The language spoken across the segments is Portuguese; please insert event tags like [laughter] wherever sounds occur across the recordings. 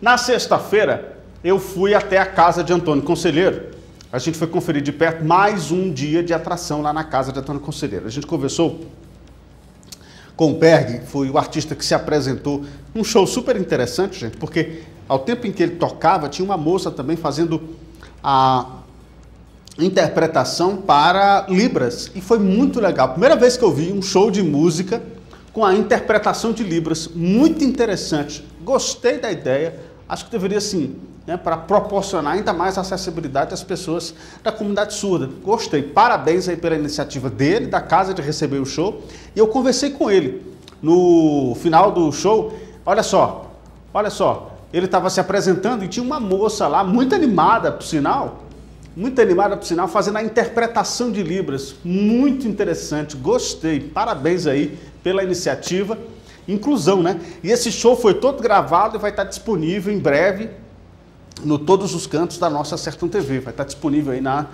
Na sexta-feira, eu fui até a casa de Antônio Conselheiro. A gente foi conferir de perto mais um dia de atração lá na casa de Antônio Conselheiro. A gente conversou com o Berg, foi o artista que se apresentou. Um show super interessante, gente, porque ao tempo em que ele tocava, tinha uma moça também fazendo a interpretação para Libras. E foi muito legal. Primeira vez que eu vi um show de música com a interpretação de Libras. Muito interessante. Gostei da ideia acho que deveria sim, né, para proporcionar ainda mais acessibilidade às pessoas da comunidade surda. Gostei, parabéns aí pela iniciativa dele, da casa de receber o show. E eu conversei com ele no final do show. Olha só, olha só, ele estava se apresentando e tinha uma moça lá, muito animada, por sinal, muito animada, por sinal, fazendo a interpretação de Libras. Muito interessante, gostei. Parabéns aí pela iniciativa inclusão, né? E esse show foi todo gravado e vai estar disponível em breve no todos os cantos da nossa Sertão TV. Vai estar disponível aí na,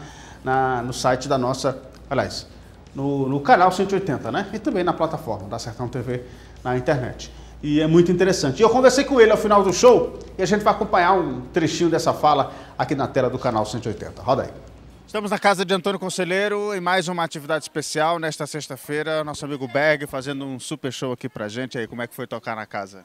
na no site da nossa, aliás, no, no, canal 180, né? E também na plataforma da Sertão TV na internet. E é muito interessante. E eu conversei com ele ao final do show e a gente vai acompanhar um trechinho dessa fala aqui na tela do canal 180. Roda aí. Estamos na casa de Antônio Conselheiro em mais uma atividade especial. Nesta sexta-feira, nosso amigo Berg fazendo um super show aqui pra gente. aí, como é que foi tocar na casa?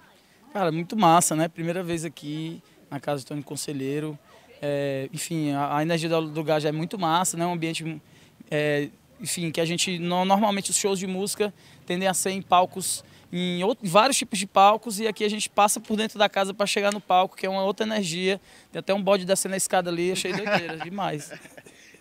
Cara, muito massa, né? Primeira vez aqui na casa de Antônio Conselheiro. É, enfim, a, a, energia do lugar já é muito massa, né? Um ambiente, é, enfim, que a gente... Normalmente os shows de música tendem a ser em palcos, em outro, vários tipos de palcos. E aqui a gente passa por dentro da casa para chegar no palco, que é uma outra energia. Tem até um bode descendo a escada ali, achei é doideira, [laughs] demais.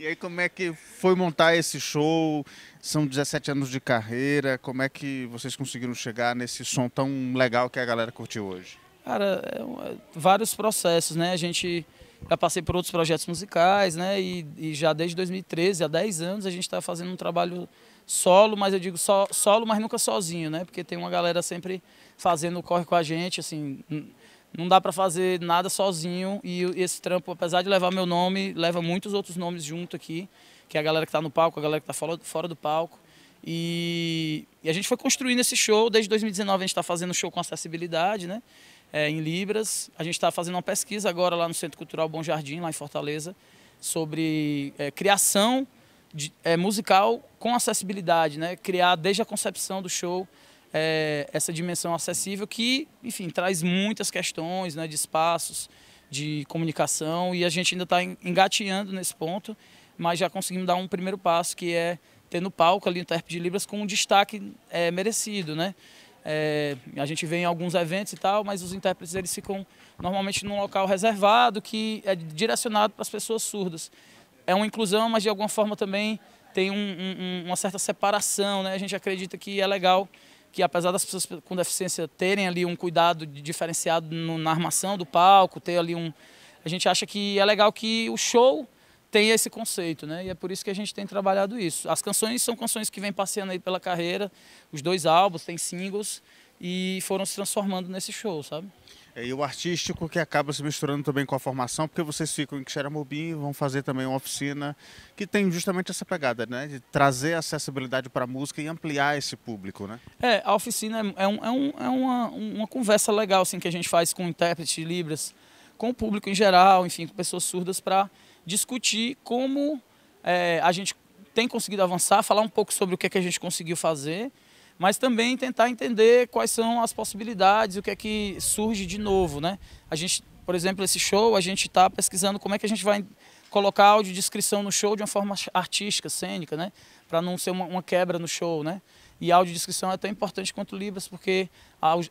E aí, como é que foi montar esse show? São 17 anos de carreira. Como é que vocês conseguiram chegar nesse som tão legal que a galera curtiu hoje? Cara, é um, é, vários processos, né? A gente já passei por outros projetos musicais, né? E, e já desde 2013, há 10 anos, a gente está fazendo um trabalho solo, mas eu digo so, solo, mas nunca sozinho, né? Porque tem uma galera sempre fazendo corre com a gente, assim não dá para fazer nada sozinho e esse trampo, apesar de levar meu nome, leva muitos outros nomes junto aqui, que é a galera que está no palco, a galera que está fora do palco. E, e, a gente foi construindo esse show, desde 2019 a gente está fazendo show com acessibilidade, né? É, em Libras. A gente está fazendo uma pesquisa agora lá no Centro Cultural Bom Jardim, lá em Fortaleza, sobre é, criação de, é, musical com acessibilidade, né? Criar desde a concepção do show é, essa dimensão acessível que, enfim, traz muitas questões né, de espaços, de comunicação e a gente ainda está engateando nesse ponto, mas já conseguimos dar um primeiro passo que é ter no palco ali o intérprete de Libras com um destaque é, merecido, né? É, a gente vem em alguns eventos e tal, mas os intérpretes eles ficam normalmente num local reservado que é direcionado para as pessoas surdas. É uma inclusão, mas de alguma forma também tem um, um, uma certa separação, né? A gente acredita que é legal que apesar das pessoas com deficiência terem ali um cuidado diferenciado no, na armação do palco, ter ali um... A gente acha que é legal que o show tenha esse conceito, né? E é por isso que a gente tem trabalhado isso. As canções são canções que vêm passeando aí pela carreira, os dois álbuns, tem singles, e foram se transformando nesse show, sabe? É, e o artístico que acaba se misturando também com a formação, porque vocês ficam em Xeramobim e vão fazer também uma oficina que tem justamente essa pegada, né? De trazer acessibilidade para a música e ampliar esse público, né? É, a oficina é, é, um, é, um, é uma, uma conversa legal, assim, que a gente faz com intérprete de Libras, com o público em geral, enfim, com pessoas surdas, para discutir como é, a gente tem conseguido avançar, falar um pouco sobre o que, é que a gente conseguiu fazer mas também tentar entender quais são as possibilidades, o que é que surge de novo, né? A gente, por exemplo, esse show, a gente está pesquisando como é que a gente vai colocar audiodescrição no show de uma forma artística, cênica, né? Para não ser uma, uma, quebra no show, né? E a audiodescrição é tão importante quanto Libras, porque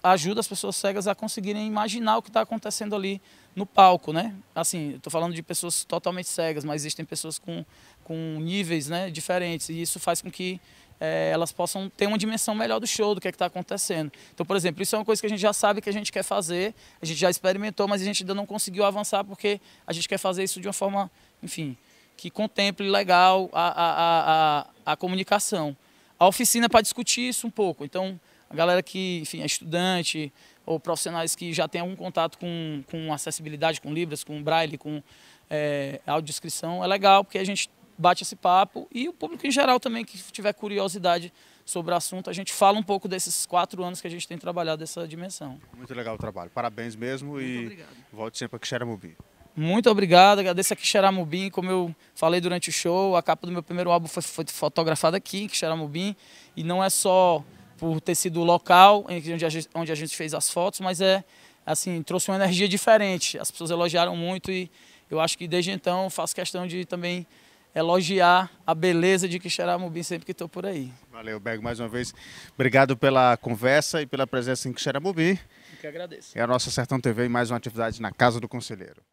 ajuda as pessoas cegas a conseguirem imaginar o que está acontecendo ali no palco, né? Assim, estou falando de pessoas totalmente cegas, mas existem pessoas com, com níveis né, diferentes, e isso faz com que é, elas possam ter uma dimensão melhor do show, do que é está acontecendo. Então, por exemplo, isso é uma coisa que a gente já sabe que a gente quer fazer, a gente já experimentou, mas a gente ainda não conseguiu avançar porque a gente quer fazer isso de uma forma, enfim, que contemple legal a, a, a, a comunicação. A oficina é para discutir isso um pouco. Então, a galera que, enfim, é estudante ou profissionais que já tem algum contato com, com acessibilidade, com Libras, com Braille, com é, audiodescrição, é legal porque a gente bate esse papo e o público em geral também que tiver curiosidade sobre o assunto, a gente fala um pouco desses quatro anos que a gente tem trabalhado essa dimensão. Muito legal o trabalho, parabéns mesmo Muito e obrigado. volte sempre a Quixeramobim. Muito obrigado, agradeço a Quixeramobim, como eu falei durante o show, a capa do meu primeiro álbum foi, foi fotografada aqui em Quixeramobim e não é só por ter sido o local onde a, gente, onde a gente fez as fotos, mas é assim, trouxe uma energia diferente, as pessoas elogiaram muito e eu acho que desde então faço questão de também elogiar a beleza de Quixeramobim sempre que estou por aí. Valeu, Berg, mais uma vez. Obrigado pela conversa e pela presença em Quixeramobim. Eu que agradeço. É a nossa Sertão TV e mais uma atividade na Casa do Conselheiro.